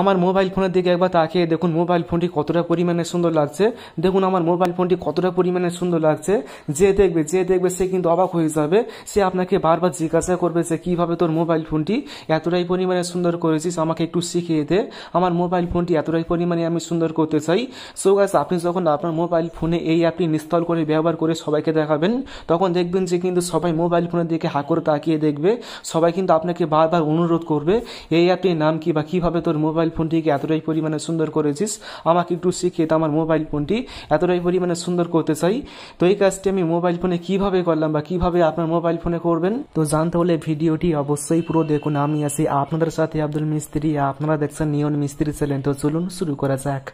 আমার মোবাইল ফোনের দিকে একবার তাকিয়ে দেখুন মোবাইল ফোনটি কতটা পরিমাণে সুন্দর লাগছে দেখুন আমার মোবাইল ফোনটি কতটা পরিমাণে সুন্দর লাগছে যে দেখবে যে দেখবে সে কিন্তু অবাক হয়ে যাবে সে আপনাকে বারবার জিজ্ঞাসা করবে যে কীভাবে তোর মোবাইল ফোনটি এতটাই পরিমাণে সুন্দর করেছিস আমাকে একটু শিখিয়ে দে আমার মোবাইল ফোনটি এতটাই পরিমাণে আমি সুন্দর করতে চাই সো গাছ আপনি যখন আপনার মোবাইল ফোনে এই অ্যাপটি ইনস্টল করে ব্যবহার করে সবাইকে দেখাবেন তখন দেখবেন যে কিন্তু সবাই মোবাইল ফোনের দিকে হাঁ করে তাকিয়ে দেখবে সবাই কিন্তু আপনাকে বারবার অনুরোধ করবে এই অ্যাপটির নাম কি বা কীভাবে তোর মোবাইল মোবাইল ফোনটিকে এতটাই পরিমাণে সুন্দর করেছিস আমাকে একটু শিখিয়ে আমার মোবাইল ফোনটি এতটাই পরিমাণে সুন্দর করতে চাই তো এই কাজটি আমি মোবাইল ফোনে কিভাবে করলাম বা কিভাবে আপনার মোবাইল ফোনে করবেন তো জানতে হলে ভিডিওটি অবশ্যই পুরো দেখুন আমি আছি আপনাদের সাথে আব্দুল মিস্ত্রি আপনারা দেখছেন নিয়ন মিস্ত্রি ছিলেন তো চলুন শুরু করা যাক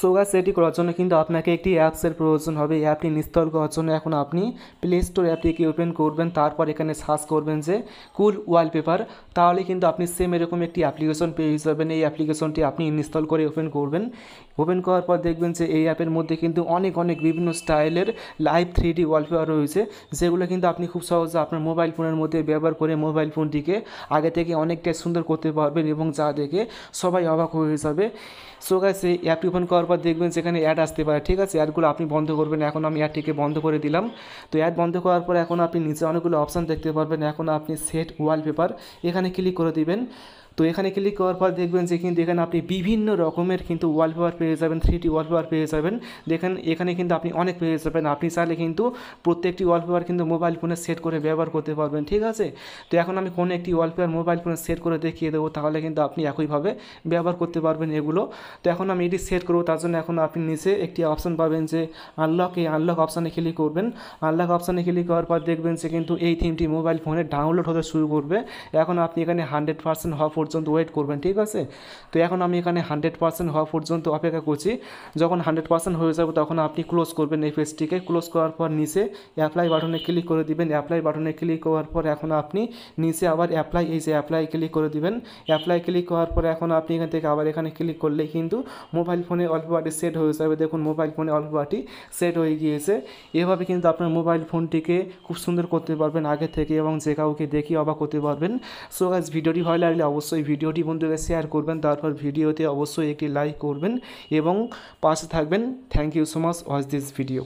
সোগা সেটি করার জন্য কিন্তু আপনাকে একটি অ্যাপসের প্রয়োজন হবে এই অ্যাপটি ইনস্টল করার জন্য এখন আপনি প্লে স্টোর অ্যাপটিকে ওপেন করবেন তারপর এখানে সার্চ করবেন যে কুল ওয়ালপেপার তাহলে কিন্তু আপনি সেম এরকম একটি অ্যাপ্লিকেশন পেয়ে যাবেন এই অ্যাপ্লিকেশনটি আপনি ইনস্টল করে ওপেন করবেন ওপেন করার পর দেখবেন যে এই অ্যাপের মধ্যে কিন্তু অনেক অনেক বিভিন্ন স্টাইলের লাইভ থ্রি ডি ওয়ালপেপার রয়েছে যেগুলো কিন্তু আপনি খুব সহজে আপনার মোবাইল ফোনের মধ্যে ব্যবহার করে মোবাইল ফোনটিকে আগে থেকে অনেকটাই সুন্দর করতে পারবেন এবং যা দেখে সবাই অবাক হয়ে যাবে সো গাইস এই অ্যাপটি ওপেন করার করার পর দেখবেন সেখানে অ্যাড আসতে পারে ঠিক আছে অ্যাডগুলো আপনি বন্ধ করবেন এখন আমি অ্যাডটিকে বন্ধ করে দিলাম তো অ্যাড বন্ধ করার পর এখন আপনি নিচে অনেকগুলো অপশান দেখতে পারবেন এখন আপনি সেট ওয়ালপেপার এখানে ক্লিক করে দিবেন তো এখানে ক্লিক করার পর দেখবেন যে কিন্তু এখানে আপনি বিভিন্ন রকমের কিন্তু ওয়ালপেপার পেয়ে যাবেন থ্রি টি ওয়ালপেপার পেয়ে যাবেন দেখেন এখানে কিন্তু আপনি অনেক পেয়ে যাবেন আপনি চাইলে কিন্তু প্রত্যেকটি ওয়ালপেপার কিন্তু মোবাইল ফোনে সেট করে ব্যবহার করতে পারবেন ঠিক আছে তো এখন আমি কোনো একটি ওয়ালপেপার মোবাইল ফোনে সেট করে দেখিয়ে দেবো তাহলে কিন্তু আপনি একইভাবে ব্যবহার করতে পারবেন এগুলো তো এখন আমি এটি সেট করবো তার জন্য এখন আপনি নিচে একটি অপশান পাবেন যে আনলক এই আনলক অপশানে ক্লিক করবেন আনলক অপশানে ক্লিক করার পর দেখবেন যে কিন্তু এই থিমটি মোবাইল ফোনে ডাউনলোড হতে শুরু করবে এখন আপনি এখানে হান্ড্রেড পার্সেন্ট হওয়া পর্যন্ত ওয়েট করবেন ঠিক আছে তো এখন আমি এখানে হান্ড্রেড পার্সেন্ট হওয়া পর্যন্ত অপেক্ষা করছি যখন হান্ড্রেড পার্সেন্ট হয়ে যাবে তখন আপনি ক্লোজ করবেন এই পেজটিকে ক্লোজ করার পর নিচে অ্যাপ্লাই বাটনে ক্লিক করে দিবেন অ্যাপ্লাই বাটনে ক্লিক করার পর এখন আপনি নিচে আবার অ্যাপ্লাই এই যে অ্যাপ্লাই ক্লিক করে দিবেন অ্যাপ্লাই ক্লিক করার পর এখন আপনি এখান থেকে আবার এখানে ক্লিক করলে কিন্তু মোবাইল ফোনে অল্প বাটি সেট হয়ে যাবে দেখুন মোবাইল ফোনে অল্প বাটি সেট হয়ে গিয়েছে এভাবে কিন্তু আপনার মোবাইল ফোনটিকে খুব সুন্দর করতে পারবেন আগে থেকে এবং যে কাউকে দেখি অবাক করতে পারবেন সো গাছ ভিডিওটি ভালো লাগলে অবশ্যই অবশ্যই ভিডিওটি বন্ধুকে শেয়ার করবেন তারপর ভিডিওতে অবশ্যই একটি লাইক করবেন এবং পাশে থাকবেন thank you so much watch this video